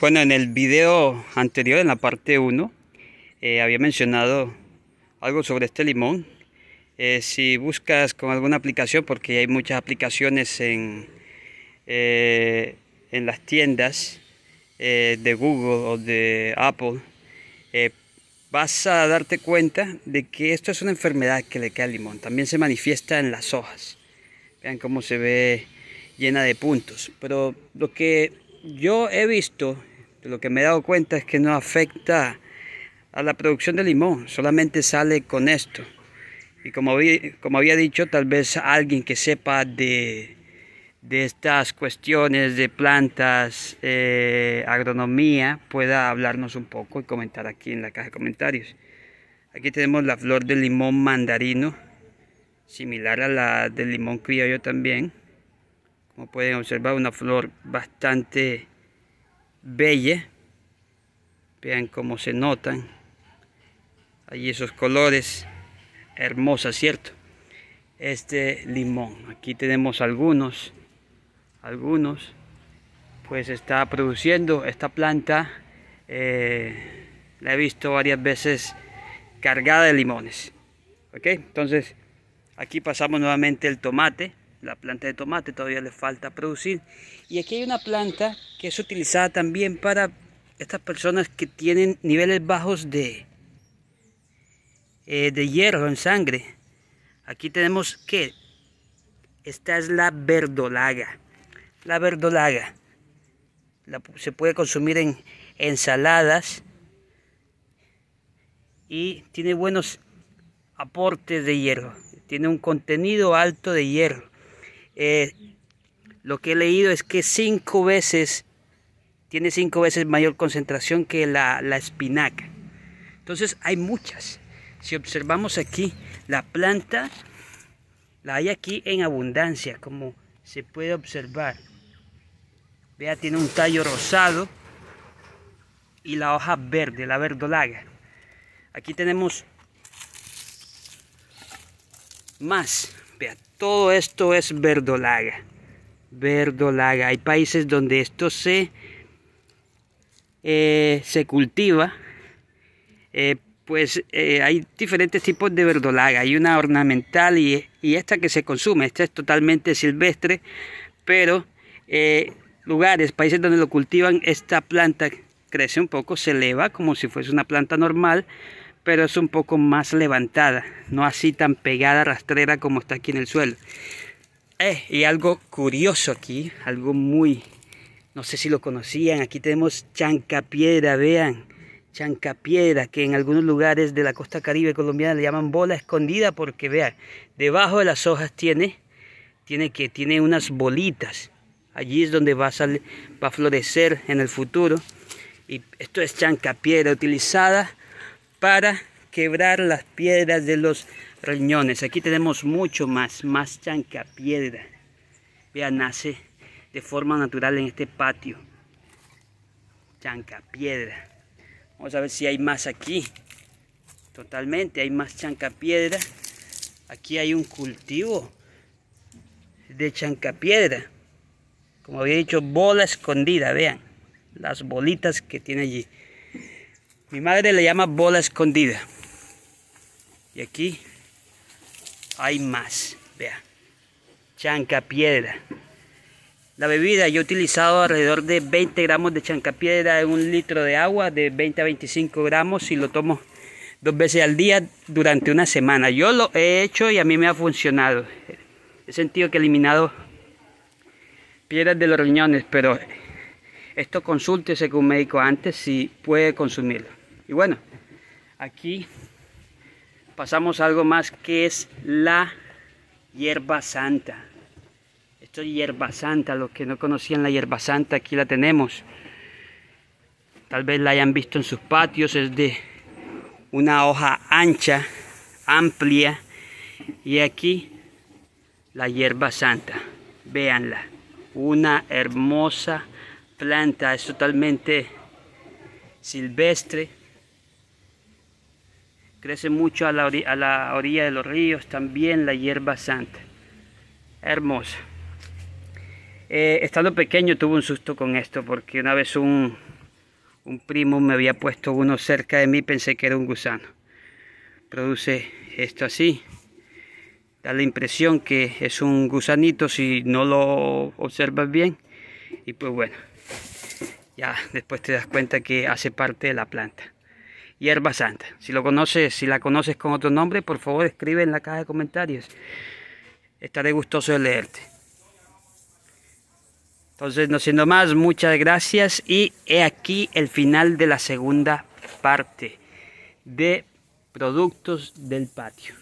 Bueno, en el video anterior, en la parte 1, eh, había mencionado algo sobre este limón. Eh, si buscas con alguna aplicación, porque hay muchas aplicaciones en, eh, en las tiendas de Google o de Apple, vas a darte cuenta de que esto es una enfermedad que le cae al limón. También se manifiesta en las hojas. Vean cómo se ve llena de puntos. Pero lo que yo he visto, lo que me he dado cuenta es que no afecta a la producción de limón, solamente sale con esto. Y como, había dicho, tal vez alguien que sepa de, estas cuestiones de plantas, eh, agronomía, pueda hablarnos un poco y comentar aquí en la caja de comentarios. Aquí tenemos la flor de limón mandarino, similar a la del limón criollo también. Como pueden observar, una flor bastante bella. Vean cómo se notan. Allí esos colores. Hermosa, ¿cierto? Este limón. Aquí tenemos algunos. Algunos. Pues está produciendo esta planta. Eh, la he visto varias veces cargada de limones. ¿Ok? Entonces, aquí pasamos nuevamente el tomate la planta de tomate todavía le falta producir. Y aquí hay una planta que es utilizada también para estas personas que tienen niveles bajos de, eh, de hierro en sangre. Aquí tenemos que esta es la verdolaga. La verdolaga se puede consumir en ensaladas y tiene buenos aportes de hierro. Tiene un contenido alto de hierro. Eh, lo que he leído es que cinco veces, tiene cinco veces mayor concentración que la, la espinaca. Entonces hay muchas. Si observamos aquí, la planta la hay aquí en abundancia, como se puede observar. Vea, tiene un tallo rosado y la hoja verde, la verdolaga. Aquí tenemos más todo esto es verdolaga. Verdolaga. Hay países donde esto se, eh, se cultiva. Eh, pues eh, hay diferentes tipos de verdolaga. Hay una ornamental y, esta que se consume. Esta es totalmente silvestre, pero lugares, países donde lo cultivan, esta planta crece un poco, se eleva como si fuese una planta normal, pero es un poco más levantada, no así tan pegada, rastrera como está aquí en el suelo. Eh, y algo curioso aquí, algo muy, no sé si lo conocían, aquí tenemos chancapiedra, vean, chancapiedra, que en algunos lugares de la costa caribe colombiana le llaman bola escondida porque vean, debajo de las hojas tiene, tiene que, tiene unas bolitas, allí es donde va a, va a florecer en el futuro. Y esto es chancapiedra utilizada para quebrar las piedras de los riñones. Aquí tenemos mucho más, más chancapiedra. Vean, nace de forma natural en este patio. Chancapiedra. Vamos a ver si hay más aquí. Totalmente, hay más chancapiedra. Aquí hay un cultivo de chancapiedra. Como había dicho, bola escondida, vean. Las bolitas que tiene allí. Mi madre le llama bola escondida. Y aquí hay más. Vea. Chancapiedra. La bebida yo he utilizado alrededor de 20 gramos de chancapiedra en un litro de agua, de 20 a 25 gramos y lo tomo dos veces al día durante una semana. Yo lo he hecho y a mí me ha funcionado. He sentido que he eliminado piedras de los riñones, pero esto consúltese con un médico antes si puede consumirlo. Y bueno, aquí pasamos a algo más que es la hierba santa. Esto es hierba santa, los que no conocían la hierba santa, aquí la tenemos. Tal vez la hayan visto en sus patios, es de una hoja ancha, amplia. Y aquí la hierba santa, véanla. Una hermosa planta, es totalmente silvestre crece mucho a la, orilla, de los ríos, también la hierba santa. Hermosa. Eh, estando pequeño tuve un susto con esto porque una vez un, un primo me había puesto uno cerca de mí, pensé que era un gusano. Produce esto así. Da la impresión que es un gusanito si no lo observas bien. Y pues bueno, ya después te das cuenta que hace parte de la planta hierba santa. Si lo conoces, si la conoces con otro nombre, por favor escribe en la caja de comentarios. Estaré gustoso de leerte. Entonces, no siendo más, muchas gracias y he aquí el final de la segunda parte de productos del patio.